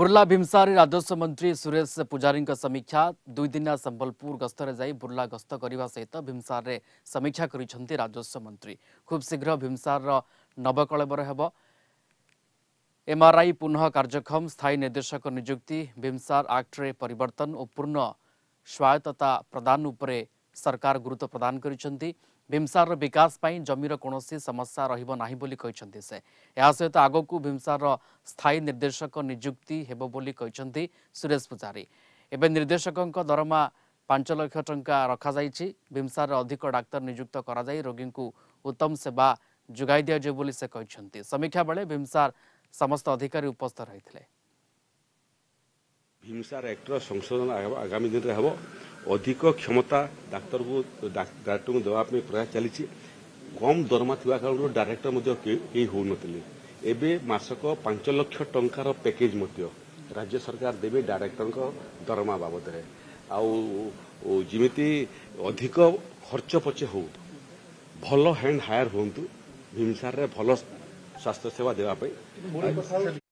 ବୁର୍ଲା ଭୀମସାରରେ ରାଜସ୍ୱ ମନ୍ତ୍ରୀ ସୁରେଶ ପୂଜାରୀଙ୍କ ସମୀକ୍ଷା ଦୁଇଦିନିଆ ସମ୍ବଲପୁର ଗସ୍ତରେ ଯାଇ ବୁର୍ଲା ଗସ୍ତ କରିବା ସହିତ ଭୀମସାରରେ ସମୀକ୍ଷା କରିଛନ୍ତି ରାଜସ୍ୱ ମନ୍ତ୍ରୀ ଖୁବ୍ ଶୀଘ୍ର ଭୀମସାରର ନବକଳେବର ହେବ ଏମ୍ଆର୍ଆଇ ପୁନଃ କାର୍ଯ୍ୟକ୍ଷମ ସ୍ଥାୟୀ ନିର୍ଦ୍ଦେଶକ ନିଯୁକ୍ତି ଭୀମସାର ଆକ୍ଟରେ ପରିବର୍ତ୍ତନ ଓ ପୂର୍ଣ୍ଣ ସ୍ୱାୟତ୍ତତା ପ୍ରଦାନ ଉପରେ सरकार गुरुत्व प्रदान करमसार विकास जमीर कौन समस्या रही बोली से यह सहित आग को भीमसार स्थायी निर्देशक निजुक्ति होती सुरेश पूजारी एवं निर्देशकों दरमा पांच लक्ष टा रखा भीमसार अधिक डाक्तर निजुक्त कर रोगी को उत्तम सेवा जगै दिजी से कहते समीक्षा बेले भीमसार समस्त अधिकारी उपस्थित रही भीमसार एक्टर संशोधन आगामी दिन में हम ଅଧିକ କ୍ଷମତା ଡାକ୍ତରଙ୍କୁ ଡାକ୍ତରଙ୍କୁ ଦେବା ପାଇଁ ପ୍ରୟାସ ଚାଲିଛି କମ୍ ଦରମା ଥିବା କାରଣରୁ ଡାଇରେକ୍ଟର ମଧ୍ୟ କେହି ହେଉନଥିଲେ ଏବେ ମାସକ ପାଞ୍ଚ ଲକ୍ଷ ଟଙ୍କାର ପ୍ୟାକେଜ୍ ମଧ୍ୟ ରାଜ୍ୟ ସରକାର ଦେବେ ଡାଇରେକ୍ଟରଙ୍କ ଦରମା ବାବଦରେ ଆଉ ଯେମିତି ଅଧିକ ଖର୍ଚ୍ଚ ପଛେ ହେଉ ଭଲ ହ୍ୟାଣ୍ଡ ହାୟାର ହୁଅନ୍ତୁ ଭୀମସାରରେ ଭଲ ସ୍ୱାସ୍ଥ୍ୟସେବା ଦେବା ପାଇଁ